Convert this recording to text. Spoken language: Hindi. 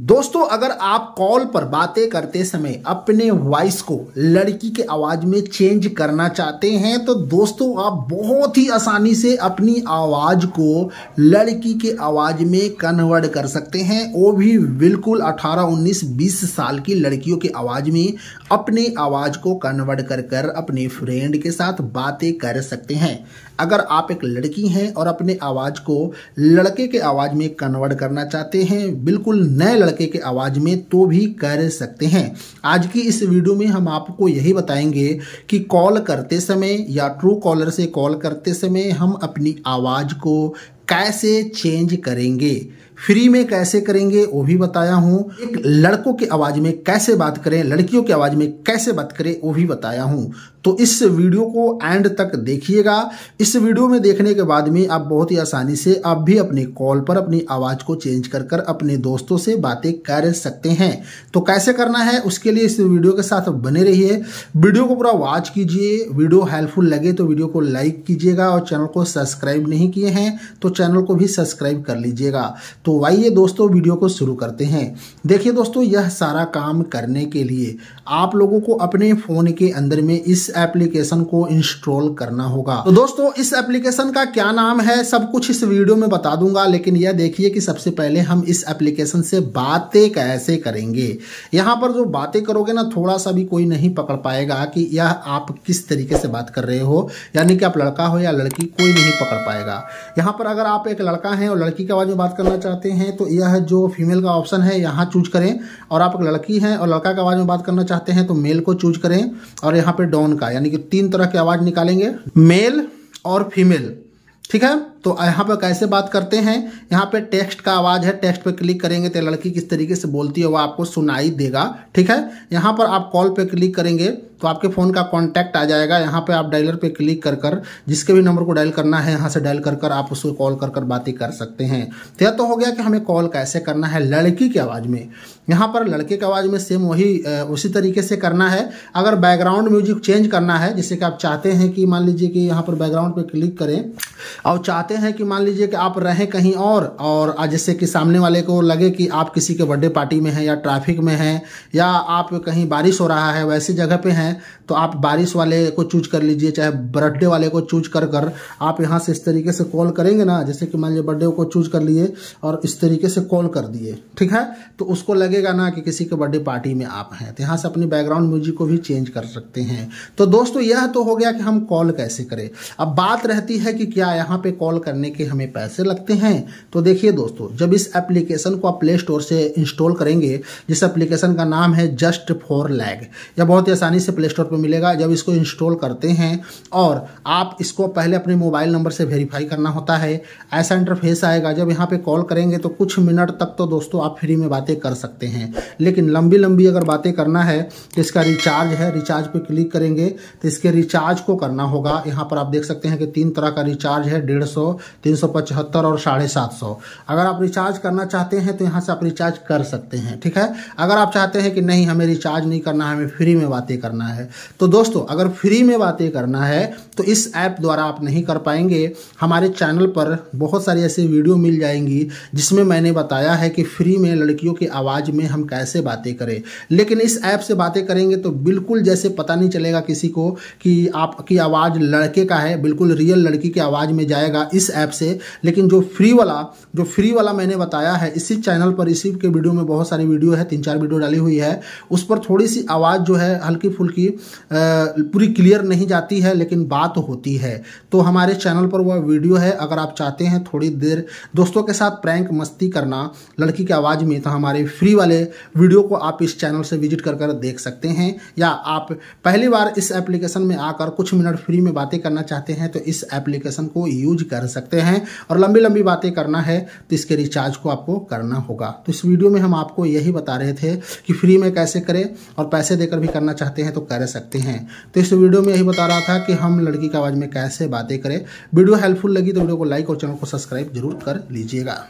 दोस्तों अगर आप कॉल पर बातें करते समय अपने वॉइस को लड़की के आवाज में चेंज करना चाहते हैं तो दोस्तों आप बहुत ही आसानी से अपनी आवाज को लड़की के आवाज में कन्वर्ट कर सकते हैं वो भी बिल्कुल 18, 19, 20 साल की लड़कियों के आवाज में अपने आवाज को कन्वर्ट कर कर अपने फ्रेंड के साथ बातें कर सकते हैं अगर आप एक लड़की हैं और अपने आवाज़ को लड़के के आवाज़ में कन्वर्ट करना चाहते हैं बिल्कुल नए लड़के के आवाज़ में तो भी कर सकते हैं आज की इस वीडियो में हम आपको यही बताएंगे कि कॉल करते समय या ट्रू कॉलर से कॉल करते समय हम अपनी आवाज़ को कैसे चेंज करेंगे फ्री में कैसे करेंगे वो भी बताया हूँ एक लड़कों के आवाज में कैसे बात करें लड़कियों के आवाज में कैसे बात करें वो भी बताया हूँ तो इस वीडियो को एंड तक देखिएगा इस वीडियो में देखने के बाद में आप बहुत ही आसानी से आप भी अपने कॉल पर अपनी आवाज को चेंज कर कर अपने दोस्तों से बातें कर सकते हैं तो कैसे करना है उसके लिए इस वीडियो के साथ बने रहिए वीडियो को पूरा वॉच कीजिए वीडियो हेल्पफुल लगे तो वीडियो को लाइक कीजिएगा और चैनल को सब्सक्राइब नहीं किए हैं तो चैनल को भी सब्सक्राइब कर लीजिएगा तो तो आइए दोस्तों वीडियो को शुरू करते हैं देखिए दोस्तों यह सारा काम करने के लिए आप लोगों को अपने फ़ोन के अंदर में इस एप्लीकेशन को इंस्टॉल करना होगा तो दोस्तों इस एप्लीकेशन का क्या नाम है सब कुछ इस वीडियो में बता दूंगा लेकिन यह देखिए कि सबसे पहले हम इस एप्लीकेशन से बातें कैसे करेंगे यहाँ पर जो बातें करोगे ना थोड़ा सा भी कोई नहीं पकड़ पाएगा कि यह आप किस तरीके से बात कर रहे हो यानी कि आप लड़का हो या लड़की कोई नहीं पकड़ पाएगा यहाँ पर अगर आप एक लड़का हैं और लड़की के आवाज़ में बात करना चाहते चाहते हैं तो यह जो फीमेल का ऑप्शन है यहाँ चूज करें और आप लड़की हैं और लड़का का आवाज़ में बात करना चाहते हैं तो मेल को चूज करें और यहाँ पे डॉन का यानी कि तीन तरह की आवाज़ निकालेंगे मेल और फीमेल ठीक है तो यहाँ पर कैसे बात करते हैं यहाँ पे टेक्स्ट का आवाज़ है टेक्स्ट पे क्लिक करेंगे तो लड़की किस तरीके से बोलती है वह आपको सुनाई देगा ठीक है यहाँ पर आप कॉल पे क्लिक करेंगे तो आपके फ़ोन का कॉन्टैक्ट आ जाएगा यहाँ पे आप डायलर पे क्लिक कर कर जिसके भी नंबर को डायल करना है यहाँ से डायल कर कर आप उसको कॉल कर कर बातें कर सकते हैं तो यह तो हो गया कि हमें कॉल कैसे करना है लड़की की आवाज़ में यहाँ पर लड़के की आवाज़ में सेम वही उसी तरीके से करना है अगर बैकग्राउंड म्यूजिक चेंज करना है जैसे कि आप चाहते हैं कि मान लीजिए कि यहाँ पर बैकग्राउंड पर क्लिक करें और चाहते चाहते हैं कि मान लीजिए कि आप रहें कहीं और और जैसे कि सामने वाले को लगे कि आप किसी के बर्थडे पार्टी में हैं या ट्रैफिक में हैं या आप कहीं बारिश हो रहा है वैसी जगह पे हैं तो आप बारिश वाले को चूज कर लीजिए चाहे बर्थडे वाले को चूज कर कर आप यहाँ से इस तरीके से कॉल करेंगे ना जैसे कि मान लीजिए बर्थडे को चूज कर लिए और इस तरीके से कॉल कर दिए ठीक है तो उसको लगेगा ना कि किसी के बर्थडे पार्टी में आप हैं तो यहाँ से अपनी बैकग्राउंड म्यूजिक को भी चेंज कर सकते हैं तो दोस्तों यह तो हो गया कि हम कॉल कैसे करें अब बात रहती है कि क्या यहाँ पे कॉल इंस्टॉल करने के हमें पैसे लगते हैं तो देखिए दोस्तों जब इस एप्लीकेशन को आप प्ले स्टोर से इंस्टॉल करेंगे जिस एप्लीकेशन का नाम है जस्ट फॉर लैग यह बहुत ही आसानी से प्ले स्टोर पर मिलेगा जब इसको इंस्टॉल करते हैं और आप इसको पहले अपने मोबाइल नंबर से वेरीफाई करना होता है ऐसा इंटरफेस आएगा जब यहाँ पर कॉल करेंगे तो कुछ मिनट तक तो दोस्तों आप फ्री में बातें कर सकते हैं लेकिन लंबी लंबी अगर बातें करना है तो इसका रिचार्ज है रिचार्ज पर क्लिक करेंगे तो इसके रिचार्ज को करना होगा यहाँ पर आप देख सकते हैं कि तीन तरह का रिचार्ज है डेढ़ सौ 375 और साढ़े सात अगर आप रिचार्ज करना चाहते हैं तो यहाँ से आप रिचार्ज कर सकते हैं ठीक है अगर आप चाहते हैं कि नहीं हमें रिचार्ज नहीं करना है हमें फ्री में बातें करना है तो दोस्तों अगर फ्री में बातें करना है तो इस ऐप द्वारा आप नहीं कर पाएंगे हमारे चैनल पर बहुत सारी ऐसी वीडियो मिल जाएंगी जिसमें मैंने बताया है कि फ्री में लड़कियों की आवाज़ में हम कैसे बातें करें लेकिन इस ऐप से बातें करेंगे तो बिल्कुल जैसे पता नहीं चलेगा किसी को कि आपकी आवाज़ लड़के का है बिल्कुल रियल लड़की की आवाज़ में जाएगा इस ऐप से लेकिन जो फ्री वाला जो फ्री वाला मैंने बताया है इसी चैनल पर इसी के वीडियो में बहुत सारी वीडियो है तीन चार वीडियो डाली हुई है उस पर थोड़ी सी आवाज़ जो है हल्की फुल्की पूरी क्लियर नहीं जाती है लेकिन बात होती है तो हमारे चैनल पर वह वीडियो है अगर आप चाहते हैं थोड़ी देर दोस्तों के साथ प्रैंक मस्ती करना लड़की की आवाज़ में तो हमारे फ्री वाले वीडियो को आप इस चैनल से विजिट कर कर देख सकते हैं या आप पहली बार इस एप्लीकेशन में आकर कुछ मिनट फ्री में बातें करना चाहते हैं तो इस एप्लीकेशन को यूज कर सकते हैं और लंबी लंबी बातें करना है तो इसके रिचार्ज को आपको करना होगा तो इस वीडियो में हम आपको यही बता रहे थे कि फ्री में कैसे करें और पैसे देकर भी करना चाहते हैं तो कर सकते हैं तो इस वीडियो में यही बता रहा था कि हम लड़की की आवाज़ में कैसे बातें करें वीडियो हेल्पफुल लगी तो वीडियो को लाइक और चैनल को सब्सक्राइब जरूर कर लीजिएगा